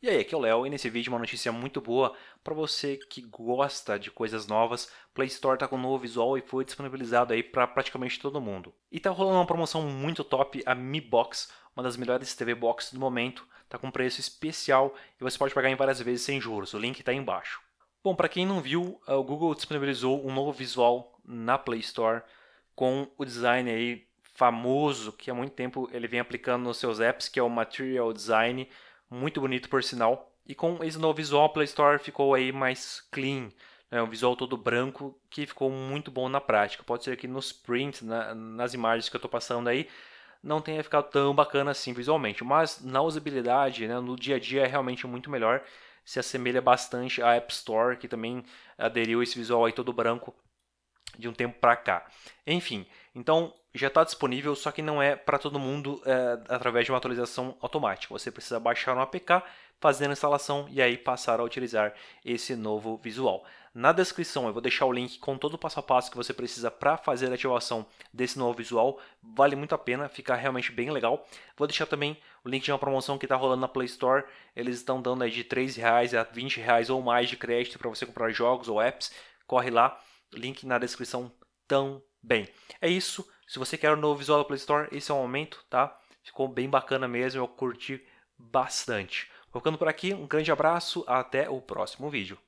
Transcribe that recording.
E aí, aqui é o Léo e nesse vídeo uma notícia muito boa para você que gosta de coisas novas. Play Store está com um novo visual e foi disponibilizado aí para praticamente todo mundo. E tá rolando uma promoção muito top, a Mi Box, uma das melhores TV Box do momento, tá com preço especial e você pode pagar em várias vezes sem juros. O link está aí embaixo. Bom, para quem não viu, eh, o Google disponibilizou um novo visual na Play Store com o design aí famoso que há muito tempo ele vem aplicando nos seus apps, que é o Material Design muito bonito por sinal. E com esse novo visual, a Play Store ficou aí mais clean, É um visual todo branco que ficou muito bom na prática. Pode ser que nos prints, na, nas imagens que eu estou passando aí, não tenha ficado tão bacana assim visualmente, mas na usabilidade, né? no dia a dia é realmente muito melhor. Se assemelha bastante à App Store, que também aderiu esse visual aí todo branco de um tempo para cá. Enfim, então já está disponível, só que não é para todo mundo é, através de uma atualização automática. Você precisa baixar um APK, fazer a instalação e aí passar a utilizar esse novo visual. Na descrição eu vou deixar o link com todo o passo a passo que você precisa para fazer a ativação desse novo visual. Vale muito a pena, fica realmente bem legal. Vou deixar também o link de uma promoção que está rolando na Play Store. Eles estão dando aí de R$ reais a R$ reais ou mais de crédito para você comprar jogos ou apps. Corre lá, link na descrição também. É isso. Se você quer o um novo visual da Play Store, esse é o momento, tá? Ficou bem bacana mesmo, eu curti bastante. Ficando por aqui, um grande abraço, até o próximo vídeo.